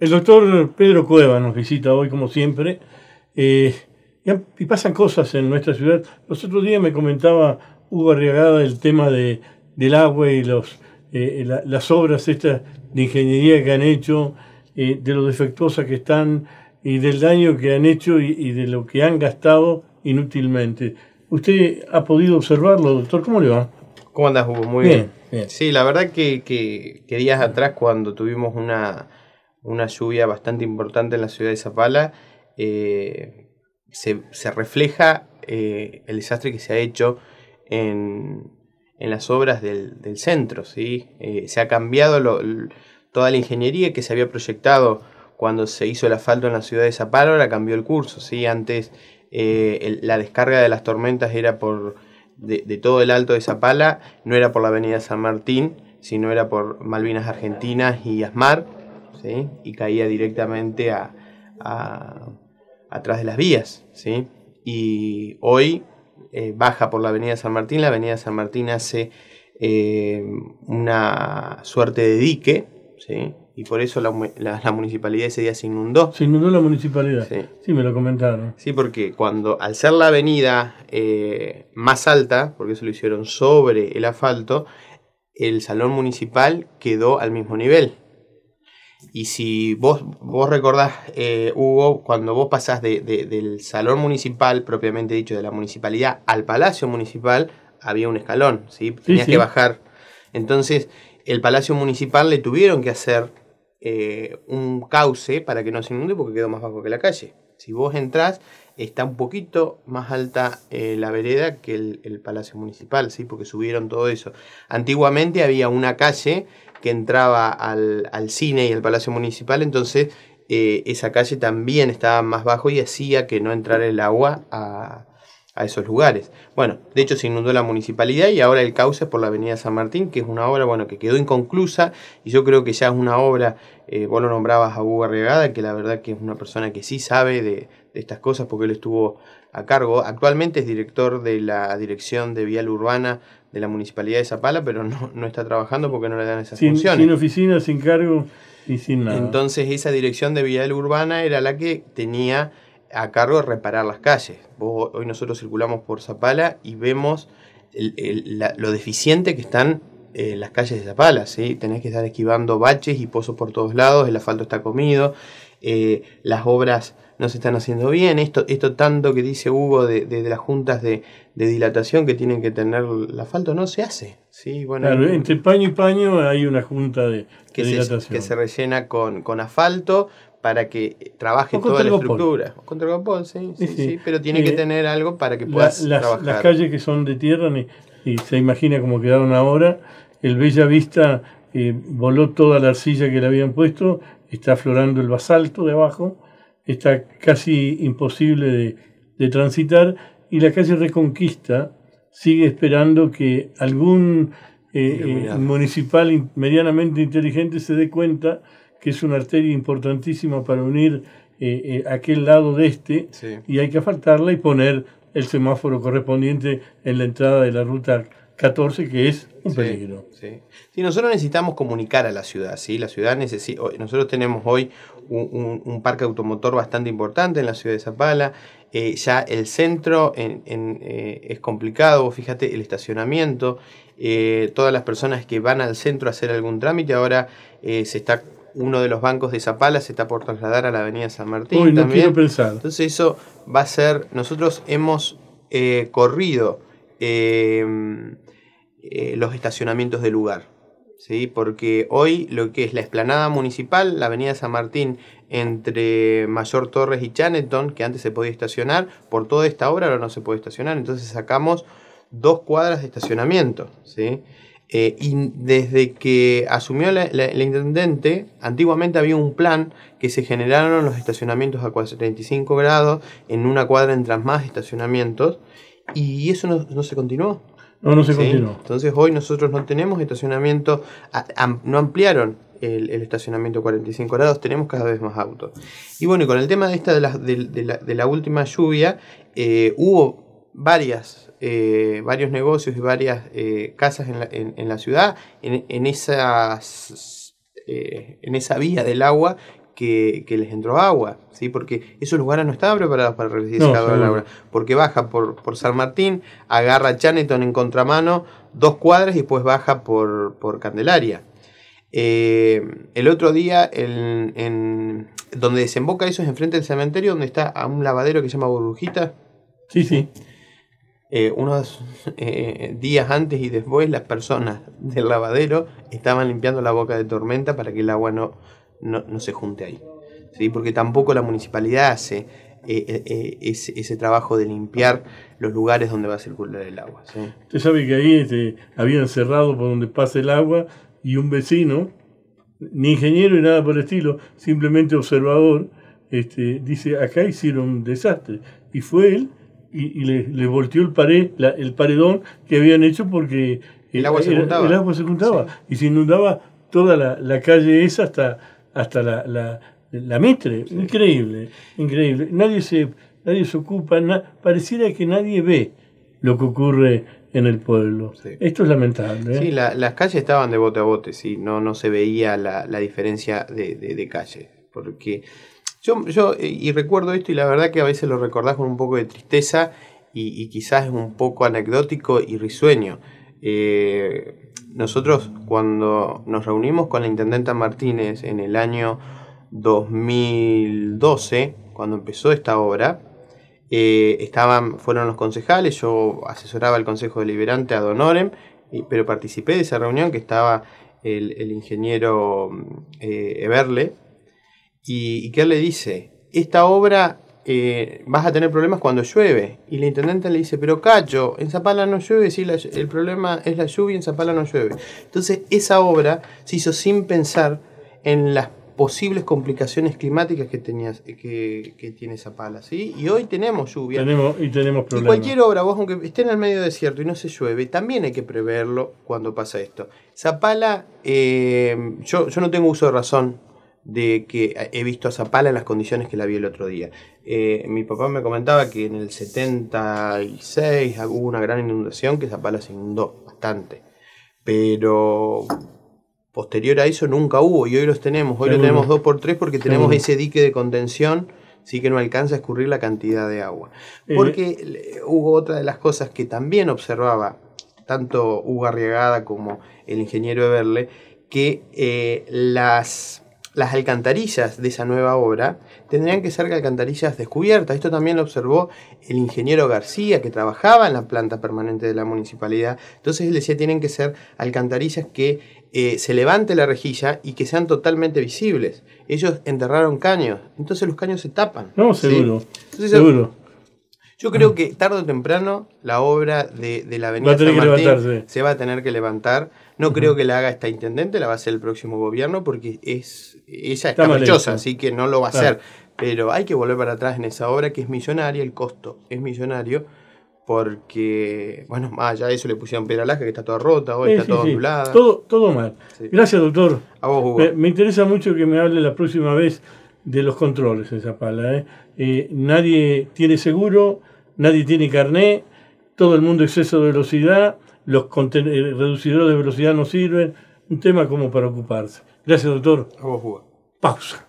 El doctor Pedro Cueva nos visita hoy, como siempre, eh, y, pasan cosas en nuestra ciudad. Los otros días me comentaba Hugo Arriagada el tema de, del agua y los, eh, las obras estas de ingeniería que han hecho, eh, de lo defectuosas que están y del daño que han hecho y, de lo que han gastado inútilmente. ¿Usted ha podido observarlo, doctor? ¿Cómo le va? ¿Cómo andas, Hugo? Muy bien. Sí, la verdad que, días atrás cuando tuvimos una, una lluvia bastante importante en la ciudad de Zapala, eh, se, refleja eh, el desastre que se ha hecho en, las obras del, centro. ¿sí? Eh, se ha cambiado toda la ingeniería que se había proyectado cuando se hizo el asfalto en la ciudad de Zapala, ahora cambió el curso. ¿sí? Antes la descarga de las tormentas era por de, de todo el alto de Zapala, no era por la avenida San Martín, sino era por Malvinas Argentinas y Asmar ¿sí? y caía directamente a, atrás de las vías. ¿sí? Y hoy eh, baja por la Avenida San Martín, la Avenida San Martín hace eh, una suerte de dique, y por eso la, municipalidad ese día se inundó. Se inundó la municipalidad. Sí, me lo comentaron. Sí, porque cuando al ser la avenida eh, más alta, porque eso lo hicieron sobre el asfalto, el salón municipal quedó al mismo nivel. Y si vos, vos recordás, eh, Hugo, cuando vos pasás del salón municipal, propiamente dicho, de la municipalidad, al palacio municipal, había un escalón, ¿sí? Tenías que bajar. Entonces, el palacio municipal le tuvieron que hacer eh, un cauce para que no se inunde porque quedó más bajo que la calle. Si vos entrás, está un poquito más alta eh, la vereda que el, el, palacio municipal, ¿sí? Porque subieron todo eso. Antiguamente había una calle que entraba al, cine y al Palacio Municipal, entonces eh, esa calle también estaba más bajo y hacía que no entrara el agua a, a esos lugares. Bueno, de hecho se inundó la municipalidad y ahora el cauce por la avenida San Martín, que es una obra bueno, que quedó inconclusa y yo creo que ya es una obra, eh, vos lo nombrabas a Hugo Arriagada, que la verdad que es una persona que sí sabe de, estas cosas porque él estuvo a cargo. Actualmente es director de la Dirección de Vial Urbana de la Municipalidad de Zapala, pero no, está trabajando porque no le dan esas funciones. Sin oficina, sin cargo y sin nada. Entonces esa dirección de Vial Urbana era la que tenía a cargo de reparar las calles. hoy nosotros circulamos por Zapala y vemos lo deficiente que están eh, las calles de Zapala. ¿sí? Tenés que estar esquivando baches y pozos por todos lados, el asfalto está comido, eh, las obras no se están haciendo bien. Esto, esto tanto que dice Hugo de, las juntas de, dilatación que tienen que tener el asfalto, no se hace. ¿sí? Bueno, claro, entre paño y paño hay una junta de, que dilatación. Se, que se rellena con, con asfalto, para que trabaje toda la estructura. contra el sí, sí, sí, sí, pero tiene que tener algo para que pueda las, trabajar. Las calles que son de tierra, y se imagina cómo quedaron ahora, el Bella Vista eh, voló toda la arcilla que le habían puesto, está aflorando el basalto de abajo, está casi imposible de, transitar, y la calle Reconquista sigue esperando que algún eh, eh, municipal medianamente inteligente se dé cuenta que es una arteria importantísima para unir eh, eh, aquel lado de este, y hay que faltarla y poner el semáforo correspondiente en la entrada de la ruta 14, que es un peligro. Sí, nosotros necesitamos comunicar a la ciudad, ¿sí? La ciudad necesita, nosotros tenemos hoy un, parque automotor bastante importante en la ciudad de Zapala, eh, ya el centro es complicado, fíjate, el estacionamiento, todas las personas que van al centro a hacer algún trámite, ahora se está uno de los bancos de Zapala se está por trasladar a la Avenida San Martín. Uy, también. Entonces eso va a ser, nosotros hemos eh, corrido em, eh, los estacionamientos del lugar, ¿sí? porque hoy lo que es la explanada municipal, la Avenida San Martín entre Mayor Torres y Chaneton, que antes se podía estacionar, por toda esta obra ahora no se puede estacionar, entonces sacamos dos cuadras de estacionamiento. ¿sí? Eh, y desde que asumió la, intendente, antiguamente había un plan que se generaron los estacionamientos a 45 grados, en una cuadra entran más estacionamientos, y eso no, se continuó. No, no se continuó. Entonces hoy nosotros no tenemos estacionamiento, no ampliaron el, estacionamiento estacionamiento 45 grados, tenemos cada vez más autos. Y bueno, y con el tema de esta de la, la, última lluvia, eh, hubo varias, eh, varios negocios y varias eh, casas en la, ciudad, en, en eh, esa vía del agua que, les entró agua, ¿sí? porque esos lugares no estaban preparados para recibir no, agua, porque baja por, por San Martín, agarra Chaneton en contramano dos cuadras y después baja por, por Candelaria. el otro día, en, donde desemboca eso es enfrente del cementerio, donde está a un lavadero que se llama Burbujita. Sí, sí. Eh, unos eh, días antes y después las personas del lavadero estaban limpiando la boca de tormenta para que el agua no, no, se junte ahí. ¿sí? Porque tampoco la municipalidad hace eh, ese, trabajo de limpiar los lugares donde va a circular el agua. ¿sí? Usted sabe que ahí este, habían cerrado por donde pasa el agua y un vecino, ni ingeniero ni nada por el estilo, simplemente observador, este, dice, acá hicieron un desastre. Y fue él y, y les, volteó el, pared, el paredón que habían hecho porque eh, el, agua se juntaba. y se inundaba toda la, calle esa hasta, hasta la, la, Mitre. Increíble, increíble. Nadie se, nadie se ocupa, pareciera que nadie ve lo que ocurre en el pueblo. Esto es lamentable. ¿eh? Sí, las calles estaban de bote a bote, sí, no, no se veía la, diferencia de, de, de calle, porque yo, eh, y recuerdo esto y la verdad que a veces lo recordás con un poco de tristeza y, quizás es un poco anecdótico y risueño. Eh, nosotros cuando nos reunimos con la Intendenta Martínez en el año 2012, cuando empezó esta obra, eh, estaban, fueron los concejales, yo asesoraba al Consejo Deliberante a Donorem, pero participé de esa reunión que estaba el, ingeniero eh, Everle, y, que él le dice, esta obra eh, vas a tener problemas cuando llueve. Y la intendente le dice, pero Cacho, en Zapala no llueve, sí, el problema es la lluvia, en Zapala no llueve. Entonces esa obra se hizo sin pensar en las posibles complicaciones climáticas que, tenías, que, tiene Zapala, ¿sí? Y hoy tenemos lluvia. Tenemos, y tenemos problemas. cualquier obra, vos aunque esté en el medio desierto y no se llueve, también hay que preverlo cuando pasa esto. Zapala, eh, yo, yo no tengo uso de razón de que he visto a Zapala en las condiciones que la vi el otro día. Eh, mi papá me comentaba que en el 76 hubo una gran inundación que Zapala se inundó bastante. Pero posterior a eso nunca hubo y hoy los tenemos. Hoy los tenemos 2 x 3 porque tenemos ese dique de contención, sí que no alcanza a escurrir la cantidad de agua. Eh, porque eh, hubo otra de las cosas que también observaba tanto Hugo Arriagada como el ingeniero Everle, que las las alcantarillas de esa nueva obra tendrían que ser alcantarillas descubiertas. Esto también lo observó el ingeniero García, que trabajaba en la planta permanente de la municipalidad. Entonces él decía, tienen que ser alcantarillas que eh, se levante la rejilla y que sean totalmente visibles. Ellos enterraron caños, entonces los caños se tapan. No, seguro. seguro. Yo creo que tarde o temprano la obra de, la Avenida Martín se va a tener que levantar no creo que la haga esta intendente, la va a hacer el próximo gobierno porque es ella es así que no lo va a hacer. Pero hay que volver para atrás en esa obra que es millonaria, el costo es millonario porque, bueno, más allá de eso le pusieron Alaska, que está toda rota, hoy está toda Todo, mal. Gracias, doctor. A vos, Hugo. Me, interesa mucho que me hable la próxima vez de los controles esa Zapala. ¿eh? Eh, nadie tiene seguro, nadie tiene carné, todo el mundo exceso de velocidad los eh, reducidores de velocidad no sirven, un tema como para ocuparse. Gracias, doctor. A Pausa.